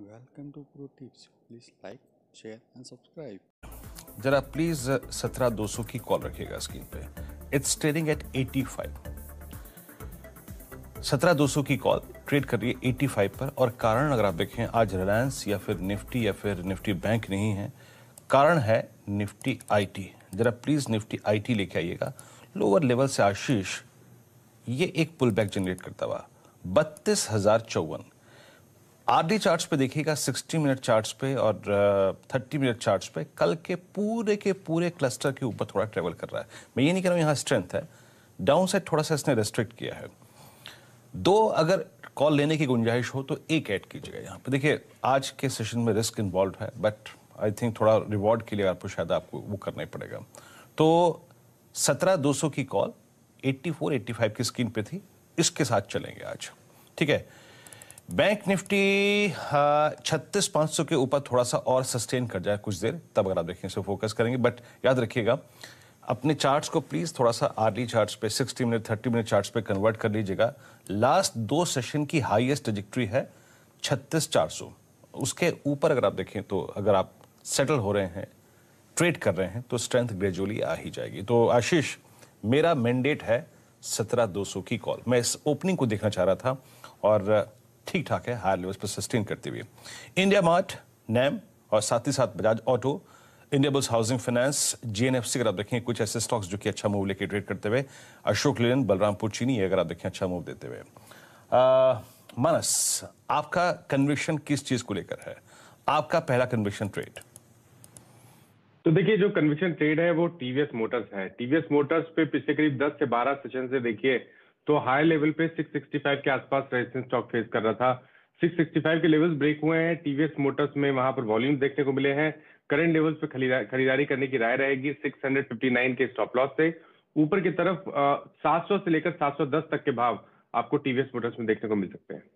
welcome to pro tips please like share and subscribe जरा please सत्रह दो सौ की कॉल रखेगा स्क्रीन पे it's trading at eighty five सत्रह दो सौ की कॉल ट्रेड कर रही है एटी फाइव पर और कारण अगर आप देखें आज रिलायंस या फिर निफ्टी या फिर निफ्टी बैंक नहीं है कारण है निफ्टी आईटी जरा प्लीज निफ्टी आईटी लेके आइएगा लोअर लेवल से आशीष ये एक पुल बैक जनरेट करता हुआ बत्तीस हजार चौवन आरडी चार्ट्स पे देखिएगा 60 मिनट चार्ट्स पे और 30 मिनट चार्ट्स पे कल के पूरे के पूरे क्लस्टर के ऊपर थोड़ा ट्रेवल कर रहा है मैं ये नहीं कह रहा हूँ यहाँ स्ट्रेंथ है डाउन साइड थोड़ा सा इसने रेस्ट्रिक्ट किया है दो अगर कॉल लेने की गुंजाइश हो तो एक ऐड कीजिएगा यहाँ पे देखिए आज के सेशन में रिस्क इन्वॉल्व है बट आई थिंक थोड़ा रिवॉर्ड के लिए आपको शायद आपको वो करना ही पड़ेगा तो सत्रह दो सौ की कॉल 84, 85 की स्क्रीन पे थी इसके साथ चलेंगे आज ठीक है बैंक निफ्टी हाँ, छत्तीस पाँच सौ के ऊपर थोड़ा सा और सस्टेन कर जाए कुछ देर तब अगर आप देखें इसे फोकस करेंगे बट याद रखिएगा अपने चार्ट्स को प्लीज़ थोड़ा सा आर्ली चार्ट्स पे sixty minute thirty minute charts पे कन्वर्ट कर लीजिएगा लास्ट दो सेशन की हाईएस्ट डिजिक्ट्री है छत्तीस चार सौ उसके ऊपर अगर आप देखें तो अगर आप सेटल हो रहे हैं ट्रेड कर रहे हैं तो स्ट्रेंथ ग्रेजुअली आ ही जाएगी तो आशीष मेरा मैंडेट है सत्रह दो सौ की कॉल मैं इस ओपनिंग को देखना चाह रहा था और ठीक ठाक है हायर लेवल्स पर सस्टेन करते हुए इंडिया मार्ट नैम और साथ ही साथ Bajaj auto Indiabulls housing finance GNFC अगर आप देखें कुछ ऐसे स्टॉक्स जो कि अच्छा मूव लेके ट्रेड करते हुए अशोक लेन बलरामपुर चीनी अगर आप देखें अच्छा मूव देते हुए मानस आपका कन्विक्शन किस चीज को लेकर है आपका पहला कन्विक्शन ट्रेड तो देखिए जो कन्विक्शन ट्रेड है वो टीवीएस मोटर्स है टीवीएस मोटर्स पे पिछले करीब 10 से 12 सेशन से देखिए तो हाई लेवल पे 665 के आसपास रेजिस्टेंस स्टॉक फेस कर रहा था 665 के लेवल्स ब्रेक हुए हैं टीवीएस मोटर्स में वहां पर वॉल्यूम देखने को मिले हैं करंट लेवल्स पे खरीदारी करने की राय रहेगी 659 के स्टॉप लॉस से ऊपर की तरफ सात से लेकर सात तक के भाव आपको टीवीएस मोटर्स में देखने को मिल सकते हैं